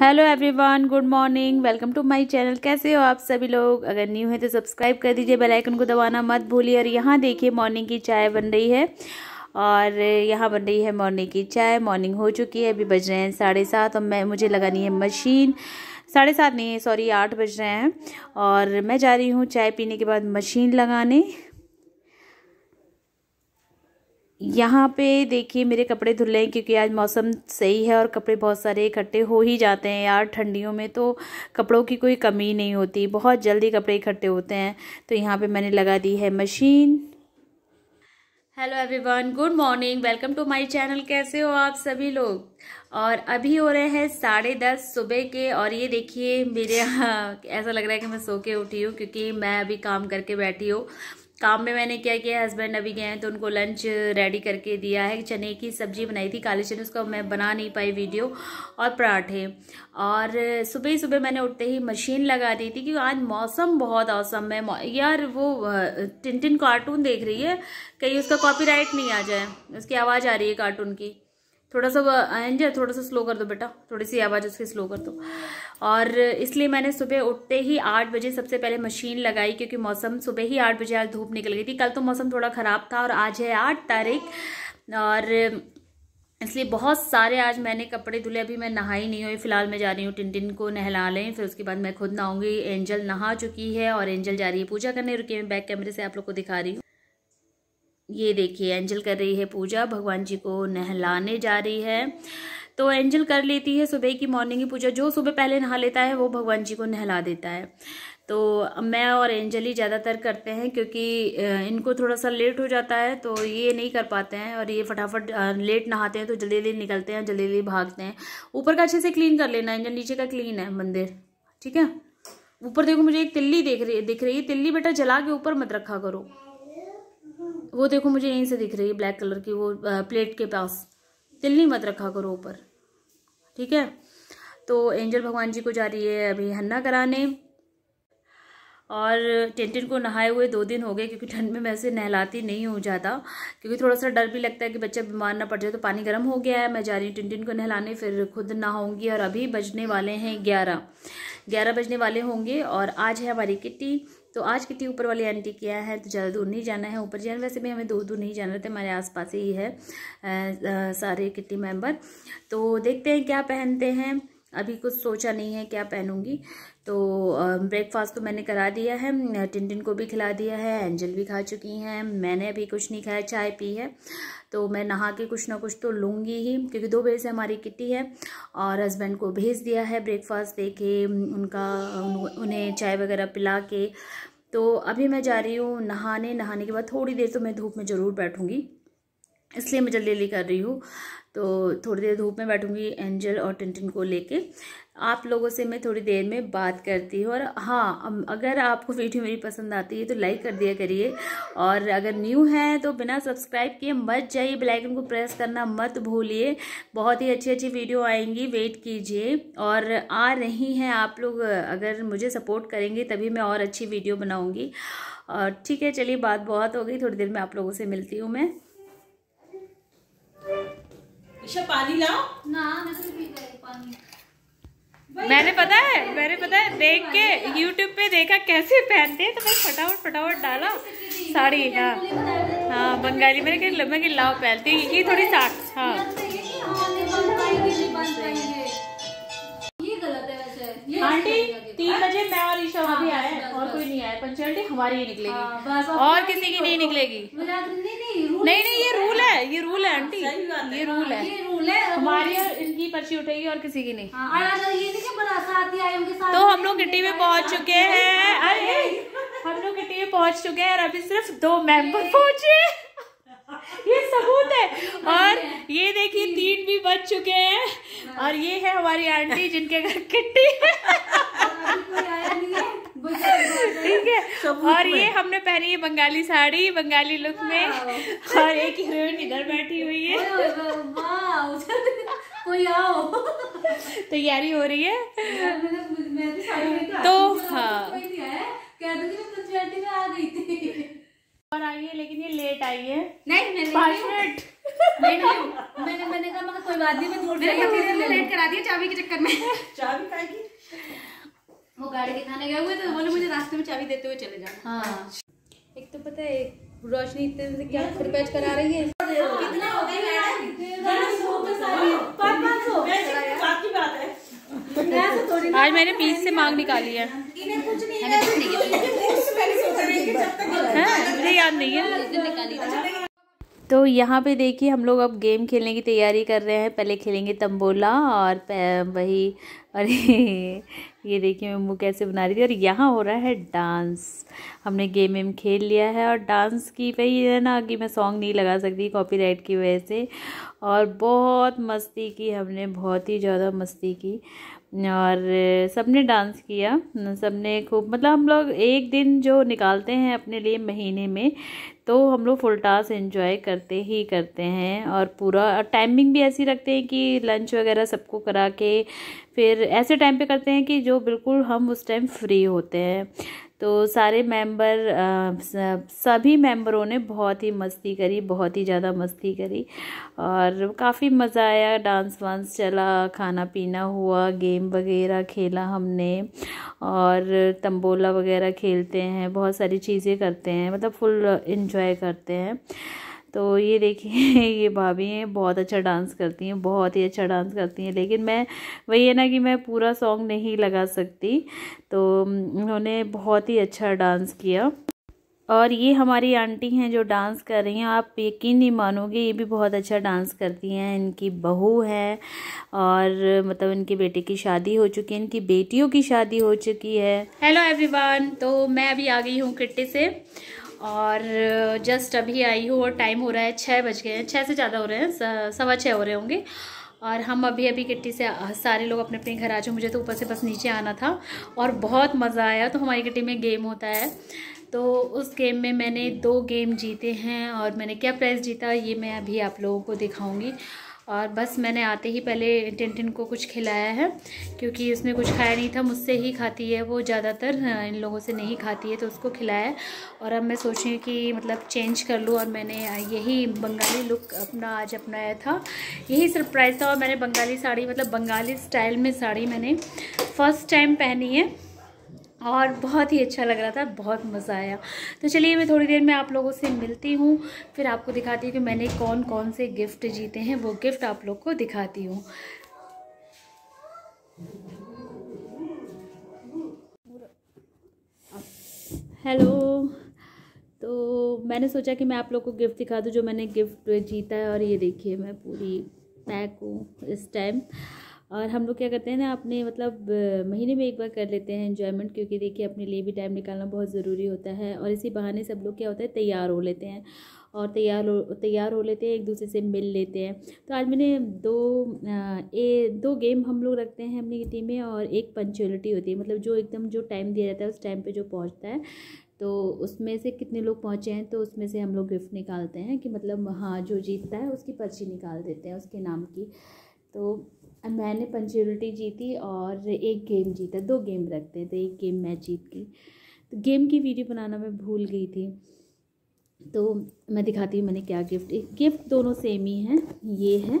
Hello everyone good morning welcome to my channel कैसे हो आप सभी लोग अगर न्यू है तो सब्सक्राइब कर दीजिए बेल आइकन को दबाना मत भूलिए और यहाँ देखिए मॉर्निंग की चाय बन रही है और यहाँ बन रही है मॉर्निंग की चाय मॉर्निंग हो चुकी है अभी बज रहे हैं साढ़े सात और मैं मुझे लगानी है मशीन साढ़े सात नहीं है सॉरी आठ बज रहे हैं और मैं जा रही हूँ चाय पीने के बाद मशीन लगाने यहाँ पे देखिए मेरे कपड़े धुल रहे हैं क्योंकि आज मौसम सही है और कपड़े बहुत सारे इकट्ठे हो ही जाते हैं यार ठंडियों में तो कपड़ों की कोई कमी नहीं होती बहुत जल्दी कपड़े इकट्ठे होते हैं तो यहाँ पे मैंने लगा दी है machine hello everyone good morning welcome to my channel कैसे हो आप सभी लोग और अभी हो रहे हैं साढ़े दस सुबह के और ये देखिए मेरे ऐसा लग रहा है कि मैं सो के उठी हूँ क्योंकि मैं अभी काम करके बैठी हूँ काम में मैंने क्या किया हस्बैंड अभी गए हैं तो उनको लंच रेडी करके दिया है चने की सब्जी बनाई थी काले चने उसका मैं बना नहीं पाई वीडियो और पराठे और सुबह ही सुबह मैंने उठते ही मशीन लगा दी थी क्योंकि आज मौसम बहुत औसम है यार वो टिन टिन कार्टून देख रही है कहीं उसका कॉपी नहीं आ जाए उसकी आवाज़ आ रही है कार्टून की थोड़ा सा अंजय थोड़ा सा स्लो कर दो बेटा थोड़ी सी आवाज़ उसकी स्लो कर दो और इसलिए मैंने सुबह उठते ही आठ बजे सबसे पहले मशीन लगाई क्योंकि मौसम सुबह ही आठ बजे आज धूप निकल गई थी कल तो मौसम थोड़ा ख़राब था और आज है आठ तारीख और इसलिए बहुत सारे आज मैंने कपड़े धुले अभी मैं नहाई नहीं हुई फिलहाल मैं जा रही हूँ टिन को नहला लें फिर उसके बाद मैं खुद नहाऊंगी एंजल नहा चुकी है और एंजल जा रही है पूजा करने रुकी मैं बैक कैमरे से आप लोग को दिखा रही हूँ ये देखिए एंजल कर रही है पूजा भगवान जी को नहलाने जा रही है तो एंजल कर लेती है सुबह की मॉर्निंग की पूजा जो सुबह पहले नहा लेता है वो भगवान जी को नहला देता है तो मैं और एंजल ही ज़्यादातर करते हैं क्योंकि इनको थोड़ा सा लेट हो जाता है तो ये नहीं कर पाते हैं और ये फटाफट लेट नहाते हैं तो जल्दी जल्दी निकलते हैं जल्दी जल्दी भागते हैं ऊपर का अच्छे से क्लीन कर लेना एंजल नीचे का क्लीन है मंदिर ठीक है ऊपर देखो मुझे एक तिल्ली देख रही दिख रही है तिल्ली बेटा जला के ऊपर मत रखा करो वो देखो मुझे यहीं से दिख रही है ब्लैक कलर की वो प्लेट के पास तिलनी मत रखा करो ऊपर ठीक है तो एंजल भगवान जी को जा रही है अभी हन्ना कराने और टेंटिन को नहाए हुए दो दिन हो गए क्योंकि ठंड में वैसे नहलाती नहीं हूँ ज़्यादा क्योंकि थोड़ा सा डर भी लगता है कि बच्चा बीमार ना पड़ जाए तो पानी गर्म हो गया है मैं जा रही हूँ टेंटिन को नहलाने फिर खुद नहाऊंगी और अभी बजने वाले हैं ग्यारह ग्यारह बजने वाले होंगे और आज है हमारी किट्टी तो आज कितनी ऊपर वाली एंटी किया है तो ज़्यादा दूर नहीं जाना है ऊपर जाना वैसे भी हमें दूर दूर नहीं जाना रहता हमारे आसपास ही है आ, आ, सारे किटी मेंबर तो देखते हैं क्या पहनते हैं अभी कुछ सोचा नहीं है क्या पहनूंगी तो ब्रेकफास्ट तो मैंने करा दिया है टिनटिन को भी खिला दिया है एंजल भी खा चुकी हैं मैंने अभी कुछ नहीं खाया चाय पी है तो मैं नहा के कुछ ना कुछ तो लूँगी ही क्योंकि दो बजे से हमारी किटी है और हस्बैंड को भेज दिया है ब्रेकफास्ट दे के उनका उन्हें चाय वगैरह पिला के तो अभी मैं जा रही हूँ नहाने नहाने के बाद थोड़ी देर तो मैं धूप में ज़रूर बैठूँगी इसलिए मैं जल्दी जल्दी कर रही हूँ तो थोड़ी देर धूप में बैठूंगी एंजल और टिनटिन को लेके आप लोगों से मैं थोड़ी देर में बात करती हूँ और हाँ अगर आपको वीडियो मेरी पसंद आती है तो लाइक कर दिया करिए और अगर न्यू है तो बिना सब्सक्राइब किए मत जाइए बेलाइकन को प्रेस करना मत भूलिए बहुत ही अच्छी अच्छी वीडियो आएंगी वेट कीजिए और आ रही हैं आप लोग अगर मुझे सपोर्ट करेंगे तभी मैं और अच्छी वीडियो बनाऊँगी और ठीक है चलिए बात बहुत हो गई थोड़ी देर में आप लोगों से मिलती हूँ मैं अच्छा पानी लाओ ना मैं मैंने तो पता है मैंने तो पता है देख के YouTube पे देखा कैसे पहनते हैं तो मैं फटाफट फटाफट डाला साड़ी हाँ हाँ बंगाली मैंने मैं लाओ पहनती थोड़ी साठ हाँ आंटी तीन बजे अच्छा। मैं और ईशा भी हाँ, आए अच्छा, और अच्छा। कोई नहीं आया पंची आंटी हमारी ही निकलेगी हाँ, और किसी की नहीं निकलेगी नहीं नहीं ये रूल है ये रूल है हाँ, आंटी ये रूल है हमारी और इनकी पर्ची उठेगी और किसी की नहीं तो हम लोग गिट्टी में पहुंच चुके हैं अरे हम लोग गिट्टी में पहुंच चुके हैं और अभी सिर्फ दो मेंबर पहुंचे ये सबूत है और ये देखिए तीन भी बच चुके हैं और ये है हमारी आंटी जिनके घर किट्टी है ठीक है और ये हमने पहनी है बंगाली साड़ी बंगाली लुक में और एक हीरोइन इधर बैठी हुई है कोई आओ तैयारी हो रही है तो हाँ और आई है लेकिन ये लेट आई है नहीं नहीं पाँच मिनट मैंने मैंने कहा कोई बात नहीं मैं लेट करा दिया चाबी के चक्कर में चाबी वो गाड़ी के थाने गए हुए थे उन्होंने तो मुझे रास्ते में चाबी देते हुए चले जाना हाँ एक तो पता है रोशनी इतने से क्या फुटपैच करा रही है कितना हो गया आज मैंने पीस से मांग निकाली है मुझे याद नहीं है तो यहाँ पे देखिए हम लोग अब गेम खेलने की तैयारी कर रहे हैं पहले खेलेंगे तंबोला और वही अरे ये देखिए मैं मुँह कैसे बना रही थी और यहाँ हो रहा है डांस हमने गेम वेम खेल लिया है और डांस की वही है ना कि मैं सॉन्ग नहीं लगा सकती कॉपीराइट की वजह से और बहुत मस्ती की हमने बहुत ही ज़्यादा मस्ती की और सब ने डांस किया सब ने खूब मतलब हम लोग एक दिन जो निकालते हैं अपने लिए महीने में तो हम लोग फुल टास इन्जॉय करते ही करते हैं और पूरा और टाइमिंग भी ऐसी रखते हैं कि लंच वगैरह सबको करा के फिर ऐसे टाइम पे करते हैं कि जो बिल्कुल हम उस टाइम फ्री होते हैं तो सारे मेंबर सभी मेंबरों ने बहुत ही मस्ती करी बहुत ही ज़्यादा मस्ती करी और काफ़ी मज़ा आया डांस वांस चला खाना पीना हुआ गेम वगैरह खेला हमने और तंबोला वगैरह खेलते हैं बहुत सारी चीज़ें करते हैं मतलब फुल इन्जॉय करते हैं तो ये देखिए ये भाभी हैं बहुत अच्छा डांस करती हैं बहुत ही अच्छा डांस करती हैं लेकिन मैं वही है ना कि मैं पूरा सॉन्ग नहीं लगा सकती तो उन्होंने बहुत ही अच्छा डांस किया और ये हमारी आंटी हैं जो डांस कर रही हैं आप यकीन नहीं मानोगे ये भी बहुत अच्छा डांस करती हैं इनकी बहू है और मतलब इनके बेटे की शादी हो चुकी है इनकी बेटियों की शादी हो चुकी है हेलो एवरीवन तो मैं अभी आ गई हूँ किट्टी से और जस्ट अभी आई हूँ और टाइम हो रहा है छः बज गए हैं छः से ज़्यादा हो रहे हैं सवा छः हो रहे होंगे और हम अभी अभी किट्टी से सारे लोग अपने अपने घर आ जाओ मुझे तो ऊपर से बस नीचे आना था और बहुत मज़ा आया तो हमारी किट्टी में गेम होता है तो उस गेम में मैंने दो गेम जीते हैं और मैंने क्या प्राइज़ जीता ये मैं अभी आप लोगों को दिखाऊँगी और बस मैंने आते ही पहले टिनटिन को कुछ खिलाया है क्योंकि उसने कुछ खाया नहीं था मुझसे ही खाती है वो ज़्यादातर हाँ, इन लोगों से नहीं खाती है तो उसको खिलाया और अब मैं सोच रही हूँ कि मतलब चेंज कर लूँ और मैंने यही बंगाली लुक अपना आज अपनाया था यही सरप्राइज़ था और मैंने बंगाली साड़ी मतलब बंगाली स्टाइल में साड़ी मैंने फ़र्स्ट टाइम पहनी है और बहुत ही अच्छा लग रहा था बहुत मज़ा आया तो चलिए मैं थोड़ी देर में आप लोगों से मिलती हूँ फिर आपको दिखाती हूँ कि मैंने कौन कौन से गिफ्ट जीते हैं वो गिफ्ट आप लोग को दिखाती हूँ हेलो तो मैंने सोचा कि मैं आप लोग को गिफ्ट दिखा दूँ जो मैंने गिफ्ट जीता है और ये देखिए मैं पूरी पैक हूँ इस टाइम और हम लोग क्या करते हैं ना अपने मतलब महीने में एक बार कर लेते हैं इन्जॉयमेंट क्योंकि देखिए अपने लिए भी टाइम निकालना बहुत ज़रूरी होता है और इसी बहाने सब लोग क्या होता है तैयार हो लेते हैं और तैयार हो तैयार हो लेते हैं एक दूसरे से मिल लेते हैं तो आज मैंने दो ए दो गेम हम लोग रखते हैं अपनी टीम में और एक पंचुअलिटी होती है मतलब जो एकदम जो टाइम दिया जाता है उस टाइम पे जो पहुंचता है तो उसमें से कितने लोग पहुंचे हैं तो उसमें से हम लोग गिफ्ट निकालते हैं कि मतलब हाँ जो जीतता है उसकी पर्ची निकाल देते हैं उसके नाम की तो मैंने पंचोरिटी जीती और एक गेम जीता दो गेम रखते थे तो एक गेम मैं जीत गई तो गेम की वीडियो बनाना मैं भूल गई थी तो मैं दिखाती हूँ मैंने क्या गिफ्ट एक गिफ्ट दोनों सेम ही हैं ये है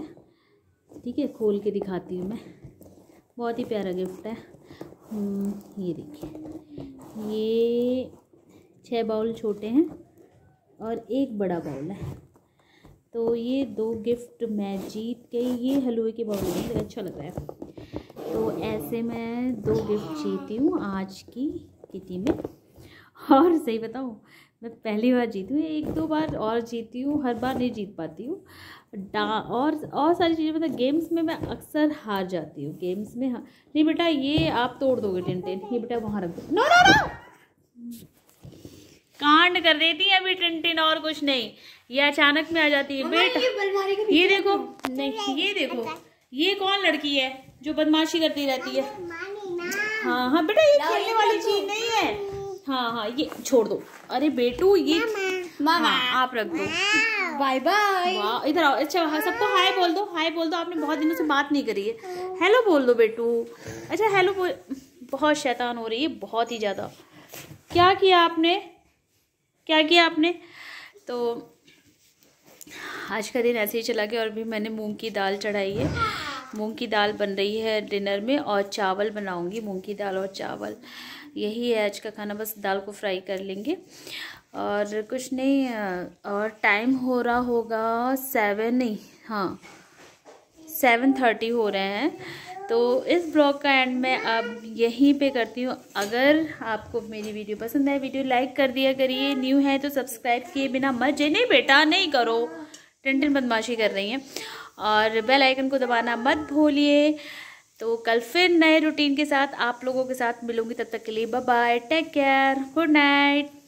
ठीक है खोल के दिखाती हूँ मैं बहुत ही प्यारा गिफ्ट है हम्म, ये देखिए ये छः बाउल छोटे हैं और एक बड़ा बाउल है तो ये दो गिफ्ट मैं जीत गई ये हलवे के बाउल अच्छा लग रहा है तो ऐसे मैं दो गिफ्ट जीती हूँ आज की किति में और सही बताओ मैं पहली बार जीती हूँ एक दो बार और जीती हूँ हर बार नहीं जीत पाती हूँ डा और और सारी चीज़ें मतलब गेम्स में मैं अक्सर हार जाती हूँ गेम्स में हार नहीं बेटा ये आप तोड़ दोगे टेन टेन ये बेटा वहाँ रख दो नो नो नो कांड कर देती है अभी टिन और कुछ नहीं ये अचानक में आ जाती है बेटा ये, देखो नहीं ये देखो ये कौन लड़की है जो बदमाशी करती रहती है हाँ हाँ बेटा ये खेलने वाली चीज नहीं है हाँ हाँ ये छोड़ दो अरे बेटू ये मामा हाँ, आप रख दो बाय बाय इधर आओ अच्छा हाँ, सबको हाय बोल दो हाय बोल दो आपने बहुत दिनों से बात नहीं करी है हेलो बोल दो बेटू अच्छा हेलो बोल बहुत शैतान हो रही है बहुत ही ज़्यादा क्या किया आपने क्या किया आपने तो आज का दिन ऐसे ही चला गया और भी मैंने मूंग की दाल चढ़ाई है मूंग की दाल बन रही है डिनर में और चावल बनाऊंगी मूंग की दाल और चावल यही है आज का खाना बस दाल को फ्राई कर लेंगे और कुछ नहीं और टाइम हो रहा होगा सेवन नहीं हाँ सेवन थर्टी हो रहे हैं तो इस ब्लॉग का एंड मैं अब यहीं पे करती हूँ अगर आपको मेरी वीडियो पसंद है वीडियो लाइक कर दिया करिए न्यू है तो सब्सक्राइब किए बिना मत जाए नहीं बेटा नहीं करो टेंटन बदमाशी कर रही हैं और बेल आइकन को दबाना मत भूलिए तो कल फिर नए रूटीन के साथ आप लोगों के साथ मिलूंगी तब तक के लिए bye bye take care good night